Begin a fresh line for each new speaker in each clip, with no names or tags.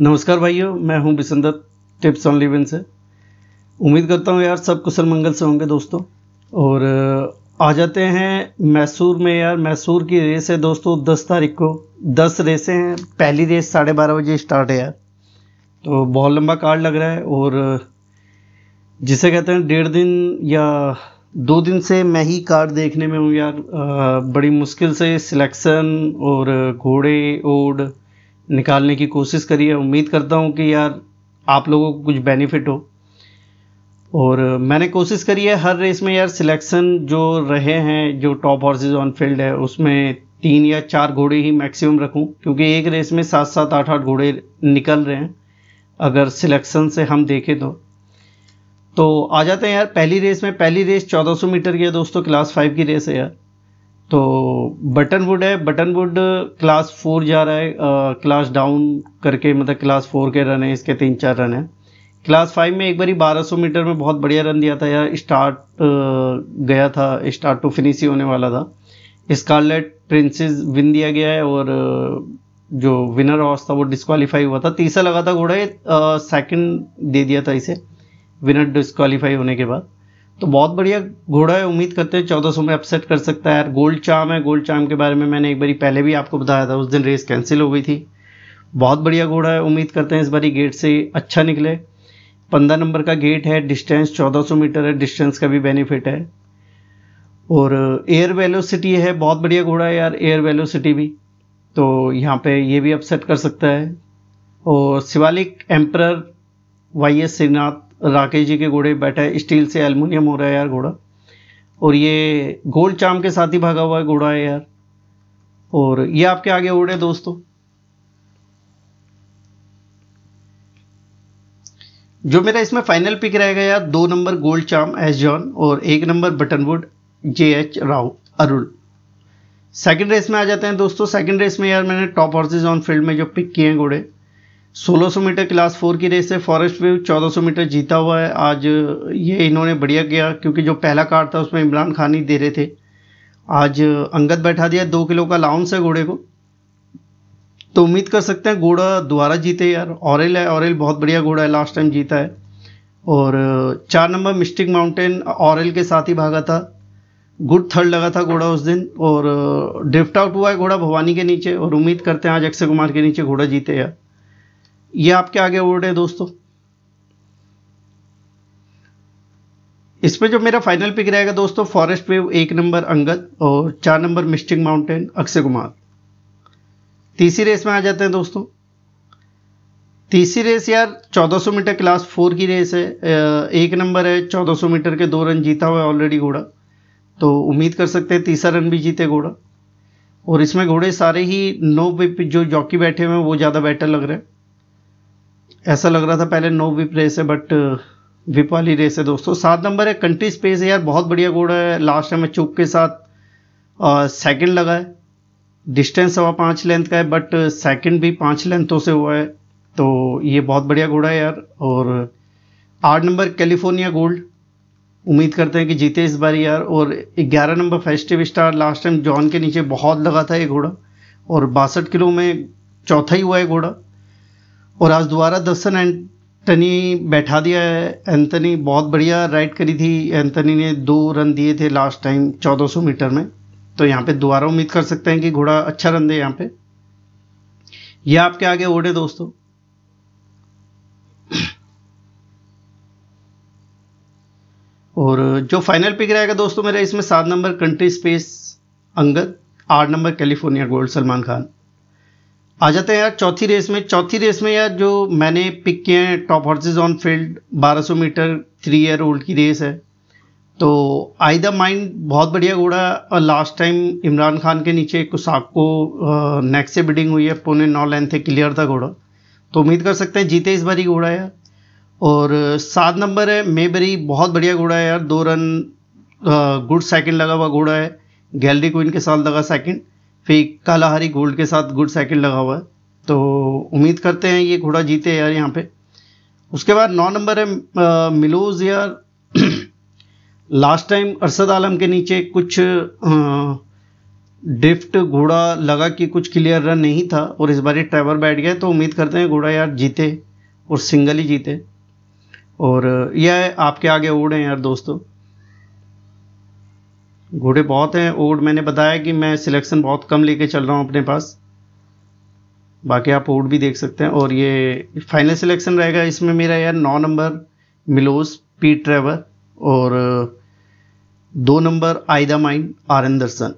नमस्कार भाइयों मैं हूं बिसंदत टिप्स ऑन लिविन से उम्मीद करता हूं यार सब कुशल मंगल से होंगे दोस्तों और आ जाते हैं मैसूर में यार मैसूर की रेस है दोस्तों दस तारीख को दस रेसें हैं पहली रेस साढ़े बारह बजे स्टार्ट है यार तो बहुत लंबा कार्ड लग रहा है और जिसे कहते हैं डेढ़ दिन या दो दिन से मैं ही कार्ड देखने में हूँ यार आ, बड़ी मुश्किल से सिलेक्शन और घोड़े ओड निकालने की कोशिश करी है उम्मीद करता हूँ कि यार आप लोगों को कुछ बेनिफिट हो और मैंने कोशिश करी है हर रेस में यार सिलेक्शन जो रहे हैं जो टॉप हॉर्सेज ऑन फील्ड है उसमें तीन या चार घोड़े ही मैक्सिमम रखूं क्योंकि एक रेस में सात सात आठ आठ घोड़े निकल रहे हैं अगर सिलेक्शन से हम देखें तो तो आ जाते हैं यार पहली रेस में पहली रेस 1400 मीटर की है दोस्तों क्लास फाइव की रेस है यार तो बटनवुड है बटनवुड क्लास फोर जा रहा है आ, क्लास डाउन करके मतलब क्लास फोर के रन है इसके तीन चार रन है क्लास फाइव में एक बारी 1200 मीटर में बहुत बढ़िया रन दिया था यार स्टार्ट गया था स्टार्ट टू फिनिश ही होने वाला था स्कारलेट प्रिंसेस विन दिया गया है और जो विनर हॉर्स था वो डिस्कालीफाई हुआ था तीसरा लगा था घोड़ा सेकेंड दे दिया था इसे विनर डिस्कालीफाई होने के बाद तो बहुत बढ़िया घोड़ा है उम्मीद करते हैं चौदह सौ में अपसेट कर सकता है यार गोल्ड चाम है गोल्ड चाम के बारे में मैंने एक बारी पहले भी आपको बताया था उस दिन रेस कैंसिल हो गई थी बहुत बढ़िया घोड़ा है उम्मीद करते हैं इस बारी गेट से अच्छा निकले पंद्रह नंबर का गेट है डिस्टेंस सौ मीटर है डिस्टेंस का भी बेनिफिट है और एयर वेलोसिटी है बहुत बढ़िया घोड़ा है यार एयर वेलोसिटी भी तो यहाँ पे ये भी अपसेट कर सकता है और Shivalik emperor Y S Srinath Rakesh ji के घोड़े बैठा है स्टील से एलमिनियम हो रहा है यार घोड़ा और ये गोल्ड चाम के साथ ही भागा हुआ है घोड़ा है यार और ये आपके आगे उड़े दोस्तों जो मेरा इसमें फाइनल पिक रहेगा यार दो नंबर गोल्ड चाम एस जॉन और एक नंबर buttonwood J H Rao Arun second race में आ जाते हैं दोस्तों सेकंड रेस में यार मैंने टॉप हॉर्सेज ऑन फील्ड में जो पिक किए हैं घोड़े 1600 मीटर क्लास फोर की रेस है फॉरेस्ट व्यू 1400 मीटर जीता हुआ है आज ये इन्होंने बढ़िया किया क्योंकि जो पहला कार्ड था उसमें इमरान खान ही दे रहे थे आज अंगद बैठा दिया दो किलो का लाउंस है घोड़े को तो उम्मीद कर सकते हैं घोड़ा दोबारा जीते यार औरेल है औरल बहुत बढ़िया घोड़ा है लास्ट टाइम जीता है और चार नंबर मिस्टिक माउंटेन औरल के साथ ही भागा था गुड थर्ड लगा था घोड़ा उस दिन और ड्रिफ्ट आउट हुआ है घोड़ा भवानी के नीचे और उम्मीद करते हैं आज अक्षय कुमार के नीचे घोड़ा जीते यार ये आपके आगे वर्ड है दोस्तों इस पे जो मेरा फाइनल पिक रहेगा दोस्तों फॉरेस्ट वेव एक नंबर अंगद और चार नंबर मिस्टिंग माउंटेन अक्षय कुमार तीसरी रेस में आ जाते हैं दोस्तों तीसरी रेस यार 1400 मीटर क्लास फोर की रेस है एक नंबर है 1400 मीटर के दो रन जीता हुआ है ऑलरेडी घोड़ा तो उम्मीद कर सकते हैं तीसरा रन भी जीते घोड़ा और इसमें घोड़े सारे ही नो नौ जो जॉकी बैठे हुए हैं वो ज़्यादा बेटर लग रहे हैं ऐसा लग रहा था पहले नो विप रेस है बट विप वाली रेस है दोस्तों सात नंबर है कंट्री स्पेस है यार बहुत बढ़िया घोड़ा है लास्ट टाइम में चुप के साथ सेकंड uh, लगा है डिस्टेंस हवा पाँच लेंथ का है बट सेकंड uh, भी पाँच लेंथों से हुआ है तो ये बहुत बढ़िया घोड़ा है यार और आठ नंबर कैलिफोर्निया गोल्ड उम्मीद करते हैं कि जीते इस बार यार और ग्यारह नंबर festive star last time John के नीचे बहुत लगा था ये घोड़ा और बासठ किलो में चौथा ही हुआ है घोड़ा और आज दोबारा दर्शन एंटनी बैठा दिया है एंथनी बहुत बढ़िया राइड करी थी एंथनी ने दो रन दिए थे लास्ट टाइम 1400 मीटर में तो यहाँ पे दोबारा उम्मीद कर सकते हैं कि घोड़ा अच्छा रन दे यहाँ पे यह आपके आगे ओढ़े दोस्तों और जो फाइनल पिक रहेगा दोस्तों मेरा इसमें सात नंबर कंट्री स्पेस अंगद आठ नंबर कैलिफोर्निया गोल्ड सलमान खान आ जाते हैं यार चौथी रेस में चौथी रेस में यार जो मैंने पिक किए हैं top horses on field 1200 metre three year old की रेस है तो आई द माइंड बहुत बढ़िया घोड़ा और लास्ट टाइम इमरान खान के नीचे कुसाक को नेक्स्ट से बिडिंग हुई है पौने नौ लेंथ थे क्लियर था घोड़ा तो उम्मीद कर सकते हैं जीते इस बार ही घोड़ा यार और सात नंबर है मेबरी बहुत बढ़िया घोड़ा है यार दो रन गुड सेकंड लगा हुआ घोड़ा है गैलरी को के साथ लगा सेकंड फेक कालाहारी गोल्ड के साथ गुड साइकिल लगा हुआ है तो उम्मीद करते हैं ये घोड़ा जीते यार यहाँ पे उसके बाद नौ नंबर है मिलोज यार लास्ट टाइम अरसद आलम के नीचे कुछ डिफ्ट घोड़ा लगा कि कुछ क्लियर रन नहीं था और इस बार ये ट्रैवर बैठ गया तो उम्मीद करते हैं घोड़ा यार जीते और सिंगल ही जीते और यह आपके आगे हैं यार दोस्तों घोड़े बहुत हैं ओड मैंने बताया कि मैं सिलेक्शन बहुत कम लेके चल रहा हूँ अपने पास बाकी आप ओड भी देख सकते हैं और ये फाइनल सिलेक्शन रहेगा इसमें मेरा यार नौ नंबर मिलोस पी ट्रेवर और दो नंबर आयदा माइन आर एंडरसन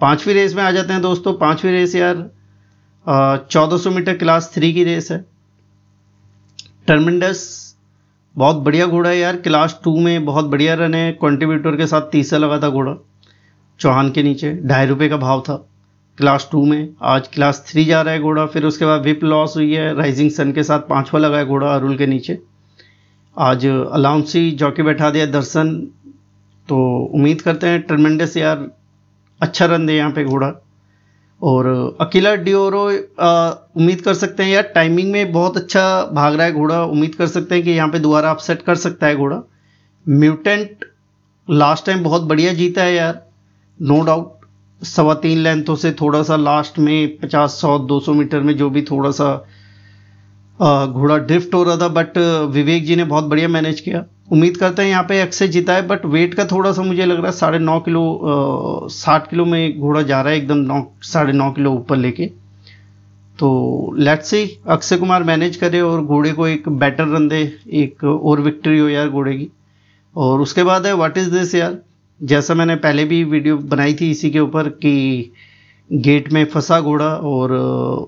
पाँचवीं रेस में आ जाते हैं दोस्तों पाँचवीं रेस यार चौदह सौ मीटर क्लास थ्री की रेस है टर्मिंडस बहुत बढ़िया घोड़ा है यार क्लास टू में बहुत बढ़िया रन है कॉन्ट्रीब्यूटर के साथ तीसरा लगा था घोड़ा चौहान के नीचे ढाई रुपये का भाव था क्लास टू में आज क्लास थ्री जा रहा है घोड़ा फिर उसके बाद विप लॉस हुई है राइजिंग सन के साथ पाँचवा लगा है घोड़ा अरुल के नीचे आज अलाउंसी जॉकी बैठा दिया दर्शन तो उम्मीद करते हैं ट्रमेंडस यार अच्छा रन दे यहाँ पे घोड़ा और अकेला डिओरो उम्मीद कर सकते हैं यार टाइमिंग में बहुत अच्छा भाग रहा है घोड़ा उम्मीद कर सकते हैं कि यहाँ पे दोबारा अपसेट कर सकता है घोड़ा म्यूटेंट लास्ट टाइम बहुत बढ़िया जीता है यार नो डाउट सवा तीन लेंथों से थोड़ा सा लास्ट में पचास सौ दो सौ मीटर में जो भी थोड़ा सा घोड़ा ड्रिफ्ट हो रहा था बट विवेक जी ने बहुत बढ़िया मैनेज किया उम्मीद करते हैं यहाँ पे अक्सर जीता है बट वेट का थोड़ा सा मुझे लग रहा है साढ़े नौ किलो साठ किलो में घोड़ा जा रहा है एकदम नौ साढ़े नौ किलो ऊपर लेके तो let's say Akshay Kumar manage करे और घोड़े को एक बेटर रन दे एक और विक्ट्री हो यार घोड़े की और उसके बाद है व्हाट इज़ दिस यार जैसा मैंने पहले भी वीडियो बनाई थी इसी के ऊपर कि गेट में फंसा घोड़ा और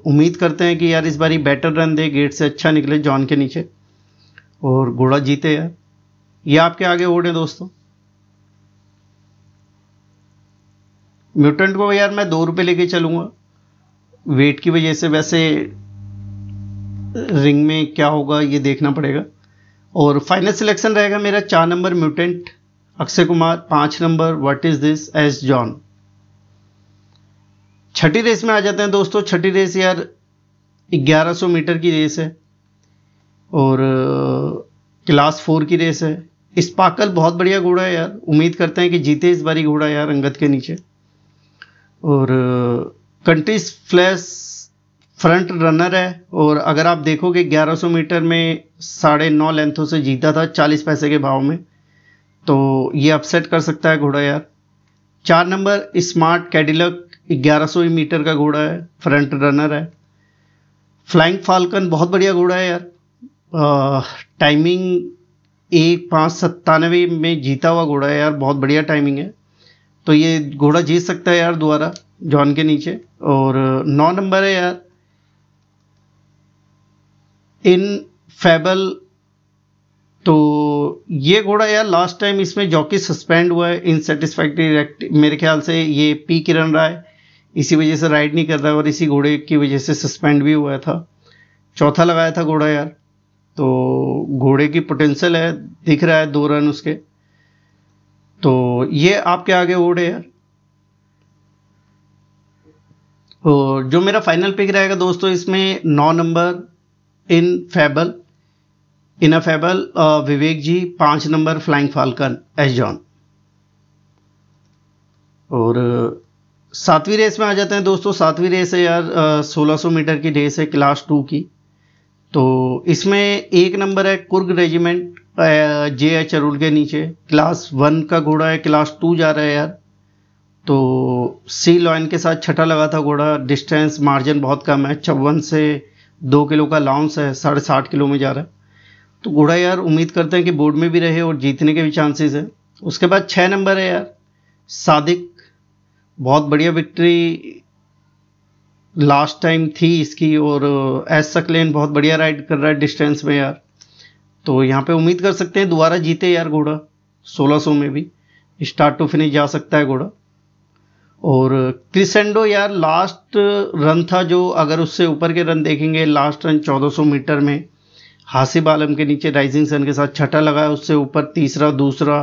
उम्मीद करते हैं कि यार इस बार बेटर रन दे गेट से अच्छा निकले जॉन के नीचे और घोड़ा जीते यार ये आपके आगे वोट है दोस्तों म्यूटेंट को यार मैं दो रुपये लेके चलूंगा वेट की वजह से वैसे रिंग में क्या होगा ये देखना पड़ेगा और फाइनल सिलेक्शन रहेगा मेरा चार नंबर म्यूटेंट अक्षय कुमार पांच नंबर what is this S John छठी रेस में आ जाते हैं दोस्तों छठी रेस यार 1100 मीटर की रेस है और क्लास फोर की रेस है स्पाकल बहुत बढ़िया घोड़ा है यार उम्मीद करते हैं कि जीते इस बारी घोड़ा यार अंगत के नीचे और कंट्रीज फ्लैश फ्रंट रनर है और अगर आप देखोगे 1100 मीटर में साढ़े नौ लेंथों से जीता था 40 पैसे के भाव में तो ये अपसेट कर सकता है घोड़ा यार चार नंबर स्मार्ट कैडिलक 1100 मीटर का घोड़ा है फ्रंट रनर है फ्लाइंग फाल्कन बहुत बढ़िया घोड़ा है यार आ, टाइमिंग एक पाँच सत्तानवे में जीता हुआ घोड़ा है यार बहुत बढ़िया टाइमिंग है तो ये घोड़ा जीत सकता है यार दोबारा जॉन के नीचे और नौ नंबर है यार इन फैबल तो ये घोड़ा यार लास्ट टाइम इसमें जॉकी सस्पेंड हुआ है इनसेटिस्फैक्ट्री मेरे ख्याल से ये पी किरण रहा है इसी वजह से राइड नहीं कर रहा है और इसी घोड़े की वजह से सस्पेंड भी हुआ था चौथा लगाया था घोड़ा यार तो घोड़े की पोटेंशियल है दिख रहा है दो रन उसके तो ये आपके आगे ओडे यार और जो मेरा फाइनल पिक रहेगा दोस्तों इसमें नौ नंबर in fable in fable Vivek ji पांच नंबर फ्लाइंग फाल्कन एस जॉन और सातवीं रेस में आ जाते हैं दोस्तों सातवीं रेस है यार 1600 मीटर की रेस है क्लास टू की तो इसमें एक नंबर है Coorg regiment J H Arul के नीचे क्लास वन का घोड़ा है क्लास टू जा रहा है यार तो सी लॉइन के साथ छठा लगा था घोड़ा डिस्टेंस मार्जिन बहुत कम है चौवन से दो किलो का लाउंस है साढ़े साठ किलो में जा रहा है तो घोड़ा यार उम्मीद करते हैं कि बोर्ड में भी रहे और जीतने के भी चांसेस है उसके बाद छः नंबर है यार सादिक बहुत बढ़िया विक्ट्री लास्ट टाइम थी इसकी और एस uh, सकलेन बहुत बढ़िया राइड कर रहा है डिस्टेंस में यार तो यहाँ पे उम्मीद कर सकते हैं दोबारा जीते यार घोड़ा सोलह सो में भी स्टार्ट टू फिनिश जा सकता है घोड़ा और क्रिसेंडो uh, यार लास्ट रन था जो अगर उससे ऊपर के रन देखेंगे लास्ट रन 1400 मीटर में हासिब आलम के नीचे राइजिंग सन के साथ छठा लगा उससे ऊपर तीसरा दूसरा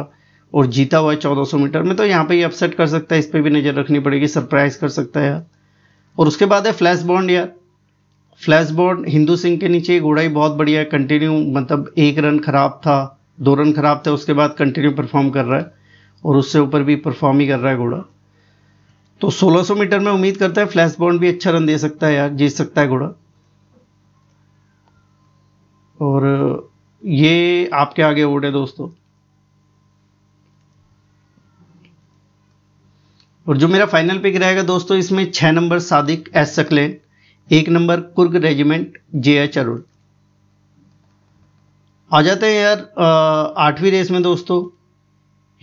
और जीता हुआ है सौ मीटर में तो यहाँ पे ये अपसेट कर सकता है इस पर भी नज़र रखनी पड़ेगी सरप्राइज कर सकता है यार और उसके बाद है फ्लैश बॉन्ड यार फ्लैश बॉन्ड हिंदू सिंह के नीचे ही बहुत बढ़िया है कंटिन्यू मतलब एक रन खराब था दो रन खराब था उसके बाद कंटिन्यू परफॉर्म कर रहा है और उससे ऊपर भी परफॉर्म ही कर रहा है घोड़ा तो 1600 मीटर में उम्मीद करता है फ्लैश बॉन्ड भी अच्छा रन दे सकता है यार जीत सकता है घोड़ा और ये आपके आगे ओड है दोस्तों और जो मेरा फाइनल पिक रहेगा दोस्तों इसमें छः नंबर सादिक एस सकलेन एक नंबर Coorg regiment J H Arun आ जाते हैं यार आठवीं रेस में दोस्तों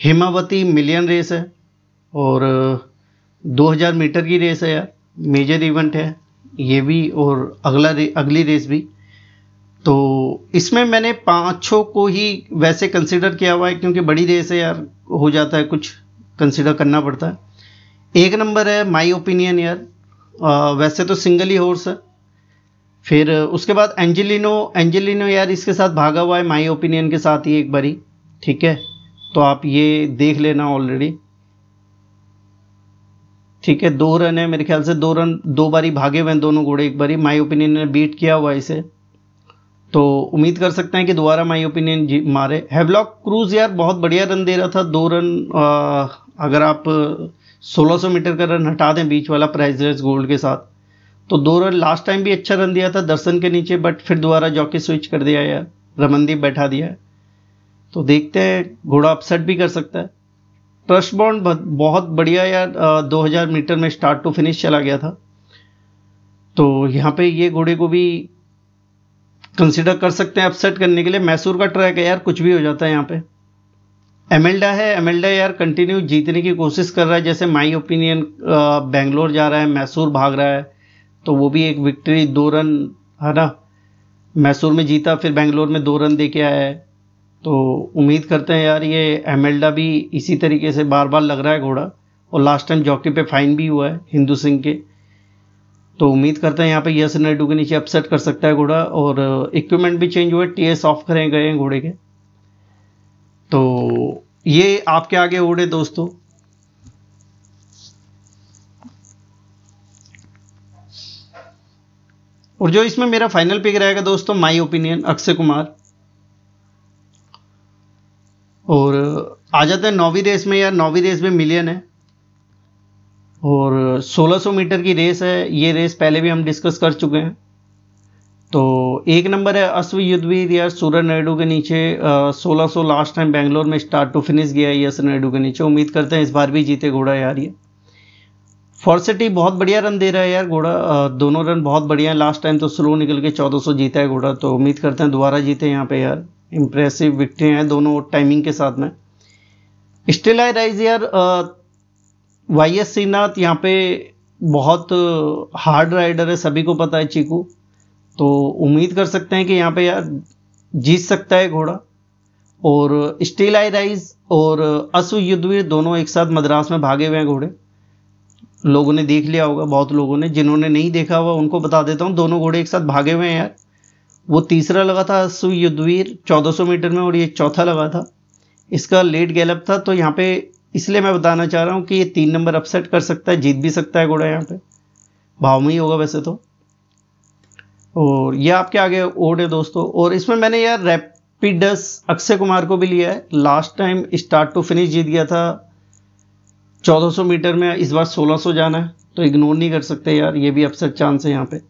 हेमावती मिलियन रेस है और 2000 मीटर की रेस है यार मेजर इवेंट है ये भी और अगला रे, अगली रेस भी तो इसमें मैंने पाँचों को ही वैसे कंसिडर किया हुआ है क्योंकि बड़ी रेस है यार हो जाता है कुछ कंसिडर करना पड़ता है एक नंबर है माई ओपिनियन यार वैसे तो सिंगल ही हॉर्स है फिर उसके बाद एंजेलिनो एंजेलिनो यार इसके साथ भागा हुआ है माई ओपिनियन के साथ ही एक बारी ठीक है तो आप ये देख लेना ऑलरेडी ठीक है दो रन है मेरे ख्याल से दो रन दो बारी भागे हुए हैं दोनों घोड़े एक बारी माई ओपिनियन ने बीट किया हुआ इसे तो उम्मीद कर सकते हैं कि दोबारा माई ओपिनियन मारे हैवलॉक क्रूज यार बहुत बढ़िया रन दे रहा था दो रन आ, अगर आप 1600 मीटर का रन हटा दें बीच वाला प्राइजलेस गोल्ड के साथ तो दो रन लास्ट टाइम भी अच्छा रन दिया था दर्शन के नीचे बट फिर दोबारा जॉकी स्विच कर दिया यार रमनदीप बैठा दिया तो देखते हैं घोड़ा अपसेट भी कर सकता है ट्रस्ट बॉन्ड बहुत बढ़िया यार दो हज़ार मीटर में स्टार्ट टू फिनिश चला गया था तो यहाँ पे ये घोड़े को भी कंसिडर कर सकते हैं अपसेट करने के लिए मैसूर का ट्रैक है यार कुछ भी हो जाता है यहाँ पे एमेल्डा है एमेल्डा यार कंटिन्यू जीतने की कोशिश कर रहा है जैसे माई ओपिनियन बेंगलोर जा रहा है मैसूर भाग रहा है तो वो भी एक विक्ट्री दो रन है ना मैसूर में जीता फिर बेंगलोर में दो रन दे के आया है तो उम्मीद करते हैं यार ये एमेल्डा भी इसी तरीके से बार बार लग रहा है घोड़ा और लास्ट टाइम जॉकी पे फाइन भी हुआ है हिंदू सिंह के तो उम्मीद करते हैं यहाँ पे यस नायडू के नीचे अपसेट कर सकता है घोड़ा और इक्विपमेंट भी चेंज हुआ है टी एस ऑफ करें गए हैं घोड़े के तो ये आपके आगे ओढ़े दोस्तों और जो इसमें मेरा फाइनल पिक रहेगा दोस्तों माय ओपिनियन अक्षय कुमार और आ जाते हैं नौवीं रेस में यार नौवीं रेस में मिलियन है और 1600 मीटर की रेस है ये रेस पहले भी हम डिस्कस कर चुके हैं तो एक नंबर है अश्व युद्धवीर यार सूरज नायडू के नीचे सोलह सौ लास्ट टाइम बैंगलोर में स्टार्ट टू फिनिश गया है यस नायडू के नीचे उम्मीद करते हैं इस बार भी जीते घोड़ा यार ये फॉर्सिटी बहुत बढ़िया रन दे रहा है यार घोड़ा दोनों रन बहुत बढ़िया है लास्ट टाइम तो स्लो निकल के सौ जीता है घोड़ा तो उम्मीद करते हैं दोबारा जीते यहाँ पे यार इम्प्रेसिव विकटें हैं दोनों टाइमिंग के साथ में स्टिल आई राइज यार वाई एस श्रीनाथ यहाँ पे बहुत हार्ड राइडर है सभी को पता है चीकू तो उम्मीद कर सकते हैं कि यहाँ पे यार जीत सकता है घोड़ा और स्टील आई राइज और असु युद्धवीर दोनों एक साथ मद्रास में भागे हुए हैं घोड़े लोगों ने देख लिया होगा बहुत लोगों ने जिन्होंने नहीं देखा हुआ उनको बता देता हूँ दोनों घोड़े एक साथ भागे हुए हैं यार वो तीसरा लगा था असु युद्धवीर चौदह मीटर में और ये चौथा लगा था इसका लेट गैलप था तो यहाँ पे इसलिए मैं बताना चाह रहा हूँ कि ये तीन नंबर अपसेट कर सकता है जीत भी सकता है घोड़ा यहाँ पे भाव में ही होगा वैसे तो और ये आपके आगे ओड है दोस्तों और इसमें मैंने यार रैपिडस अक्षय कुमार को भी लिया है last time start to finish जीत गया था 1400 मीटर में इस बार 1600 जाना है तो इग्नोर नहीं कर सकते यार ये भी अपसेट चांस है यहाँ पे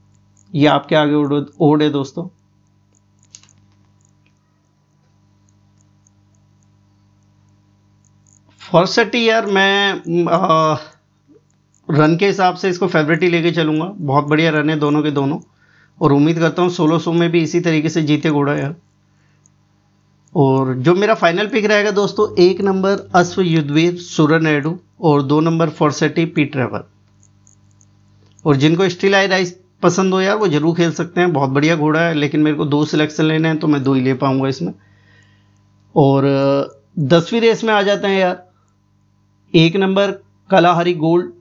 ये आपके आगे ओड है दोस्तों फॉर्सेटी यार मैं आ, रन के हिसाब से इसको फेवरेट ही लेके चलूंगा बहुत बढ़िया रन है दोनों के दोनों और उम्मीद करता हूँ सौ में भी इसी तरीके से जीते घोड़ा यार और जो मेरा फाइनल पिक रहेगा दोस्तों एक नंबर अश्व युद्धवीर सूर्य नायडू और दो नंबर फोरसेटी पी ट्रेवर और जिनको स्टील आई राइस पसंद हो यार वो जरूर खेल सकते हैं बहुत बढ़िया घोड़ा है लेकिन मेरे को दो सिलेक्शन लेने हैं तो मैं दो ही ले पाऊंगा इसमें और दसवीं रेस में आ जाते हैं यार एक नंबर कलाहारी गोल्ड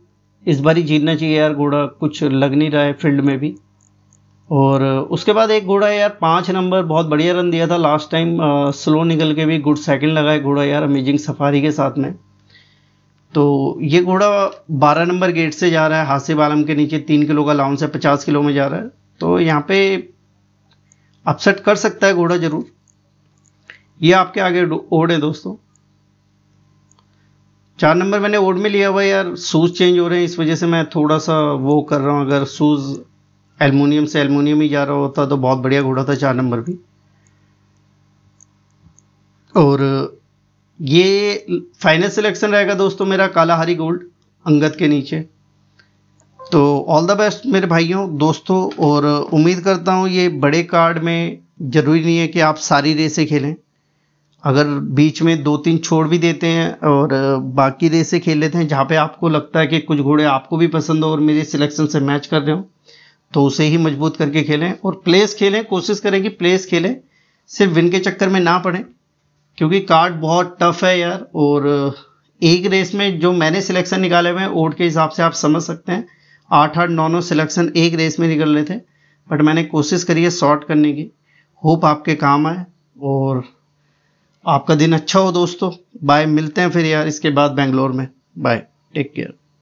इस बार ही जीतना चाहिए यार घोड़ा कुछ लग नहीं रहा है फील्ड में भी और उसके बाद एक घोड़ा यार पाँच नंबर बहुत बढ़िया रन दिया था लास्ट टाइम स्लो निकल के भी गुड सेकंड लगा है घोड़ा यार अमेजिंग सफारी के साथ में तो ये घोड़ा बारह नंबर गेट से जा रहा है हासिब आलम के नीचे तीन किलो का लाउंस है पचास किलो में जा रहा है तो यहाँ पे अपसेट कर सकता है घोड़ा जरूर ये आपके आगे ओड है दोस्तों चार नंबर मैंने ओड में लिया हुआ यार शूज़ चेंज हो रहे हैं इस वजह से मैं थोड़ा सा वो कर रहा हूँ अगर शूज़ एलमोनियम से एलमोनियम ही जा रहा होता तो बहुत बढ़िया घोड़ा था चार नंबर भी और ये फाइनल सिलेक्शन रहेगा दोस्तों मेरा कालाहारी गोल्ड अंगत के नीचे तो ऑल द बेस्ट मेरे भाइयों दोस्तों और उम्मीद करता हूँ ये बड़े कार्ड में ज़रूरी नहीं है कि आप सारी रेसें खेलें अगर बीच में दो तीन छोड़ भी देते हैं और बाकी रेसें खेल लेते हैं जहाँ पे आपको लगता है कि कुछ घोड़े आपको भी पसंद हो और मेरे सिलेक्शन से मैच कर रहे हो तो उसे ही मजबूत करके खेलें और प्लेस खेलें कोशिश करें कि प्लेस खेलें सिर्फ विन के चक्कर में ना पड़ें क्योंकि कार्ड बहुत टफ है यार और uh, एक रेस में जो मैंने सिलेक्शन निकाले हुए हैं ओड के हिसाब से आप समझ सकते हैं आठ आठ नौ नौ सिलेक्शन एक रेस में निकल रहे थे बट मैंने कोशिश करी है शॉर्ट करने की होप आपके काम आए और आपका दिन अच्छा हो दोस्तों बाय मिलते हैं फिर यार इसके बाद बेंगलोर में बाय टेक केयर